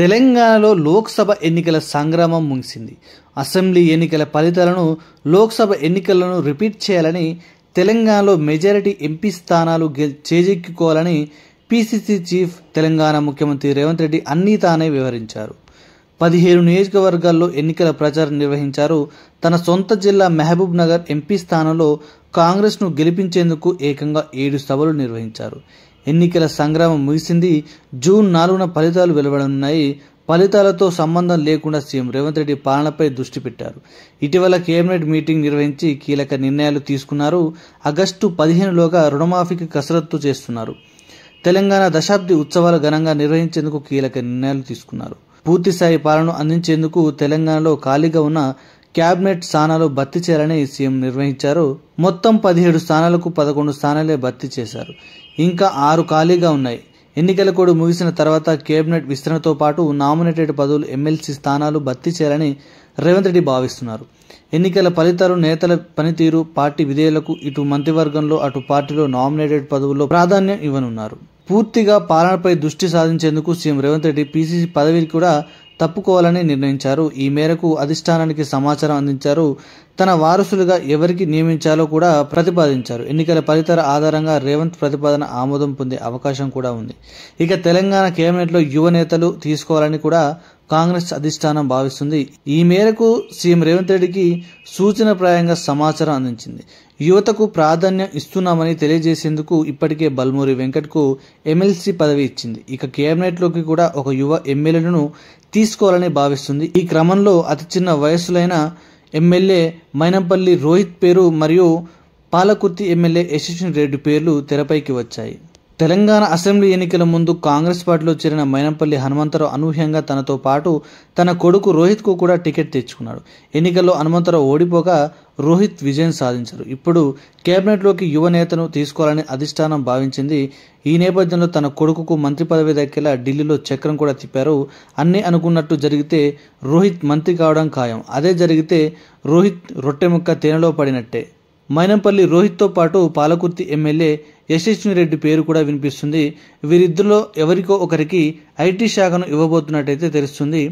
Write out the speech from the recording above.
తెలంగాణలో లోక్సభ ఎన్నికల సంగ్రామం ముగిసింది అసెంబ్లీ ఎన్నికల ఫలితాలను లోక్సభ ఎన్నికలను రిపీట్ చేయాలని తెలంగాణలో మెజారిటీ ఎంపీ స్థానాలు చేజెక్కుకోవాలని పీసీసీ చీఫ్ తెలంగాణ ముఖ్యమంత్రి రేవంత్ రెడ్డి అన్నీ తానే వివరించారు పదిహేను నియోజకవర్గాల్లో ఎన్నికల ప్రచారం నిర్వహించారు తన సొంత జిల్లా మహబూబ్ నగర్ ఎంపీ స్థానంలో కాంగ్రెస్ను గెలిపించేందుకు ఏకంగా ఏడు సభలు నిర్వహించారు ఎన్నికల సంగ్రామం ముగిసింది జూన్ నాలుగున ఫలితాలు వెలువడనున్నాయి ఫలితాలతో సంబంధం లేకుండా సీఎం రేవంత్ రెడ్డి పాలనపై దృష్టి పెట్టారు ఇటీవల కేబినెట్ మీటింగ్ నిర్వహించి కీలక నిర్ణయాలు తీసుకున్నారు ఆగస్టు పదిహేనులోగా రుణమాఫీకి కసరత్తు చేస్తున్నారు తెలంగాణ దశాబ్ది ఉత్సవాలు ఘనంగా నిర్వహించేందుకు కీలక నిర్ణయాలు తీసుకున్నారు పూర్తిస్థాయి పాలన అందించేందుకు తెలంగాణలో ఖాళీగా ఉన్న క్యాబినెట్ స్థానాలు భర్తీ చేయాలని సీఎం నిర్వహించారు మొత్తం పదిహేడు స్థానాలకు పదకొండు స్థానాలే భర్తీ చేశారు ఇంకా ఆరు ఖాళీగా ఉన్నాయి ఎన్నికల కోడ్ ముగిసిన తర్వాత కేబినెట్ విస్తరణతో పాటు నామినేటెడ్ పదవులు ఎమ్మెల్సీ స్థానాలు భర్తీ చేయాలని రేవంత్ రెడ్డి భావిస్తున్నారు ఎన్నికల ఫలితాలు నేతల పనితీరు పార్టీ విధేయులకు ఇటు మంత్రివర్గంలో అటు పార్టీలో నామినేటెడ్ పదవుల్లో ప్రాధాన్యం ఇవ్వనున్నారు పూర్తిగా పాలనపై దృష్టి సాధించేందుకు సీఎం రేవంత్ రెడ్డి పీసీసీ పదవిని కూడా తప్పుకోవాలని నిర్ణయించారు ఈ మేరకు అధిష్టానానికి సమాచారం అందించారు తన వారసులుగా ఎవరికి నియమించాలో కూడా ప్రతిపాదించారు ఎన్నికల ఫలితాల ఆధారంగా రేవంత్ ప్రతిపాదన ఆమోదం పొందే అవకాశం కూడా ఉంది ఇక తెలంగాణ కేబినెట్లో యువ నేతలు తీసుకోవాలని కూడా కాంగ్రెస్ అధిష్టానం భావిస్తుంది ఈ మేరకు సీఎం రేవంత్ రెడ్డికి ప్రాయంగా సమాచారం అందించింది యువతకు ప్రాధాన్యం ఇస్తున్నామని తెలియజేసేందుకు ఇప్పటికే బల్మూరి వెంకట్కు ఎమ్మెల్సీ పదవి ఇచ్చింది ఇక కేబినెట్లోకి కూడా ఒక యువ ఎమ్మెల్యేలను తీసుకోవాలని భావిస్తుంది ఈ క్రమంలో అతి చిన్న వయస్సులైన ఎమ్మెల్యే మైనంపల్లి రోహిత్ పేరు మరియు పాలకుర్తి ఎమ్మెల్యే యశస్విని రెడ్డి పేర్లు తెరపైకి వచ్చాయి తెలంగాణ అసెంబ్లీ ఎన్నికల ముందు కాంగ్రెస్ పార్టీలో చేరిన మైనంపల్లి హనుమంతరావు అనూహ్యంగా తనతో పాటు తన కొడుకు రోహిత్కు కూడా టికెట్ తెచ్చుకున్నాడు ఎన్నికల్లో హనుమంతరావు ఓడిపోగా రోహిత్ విజయం సాధించారు ఇప్పుడు కేబినెట్లోకి యువ నేతను తీసుకోవాలని అధిష్టానం భావించింది ఈ నేపథ్యంలో తన కొడుకుకు మంత్రి పదవి దక్కేలా ఢిల్లీలో చక్రం కూడా తిప్పారు అన్నీ అనుకున్నట్టు జరిగితే రోహిత్ మంత్రి కావడం ఖాయం అదే జరిగితే రోహిత్ రొట్టె ముక్క తేనెలో పడినట్టే మైనంపల్లి రోహిత్తో పాటు పాలకుర్తి ఎమ్మెల్యే యశస్విని రెడ్డి పేరు కూడా వినిపిస్తుంది వీరిద్దరిలో ఎవరికో ఒకరికి ఐటీ శాఖను ఇవ్వబోతున్నట్టయితే తెలుస్తుంది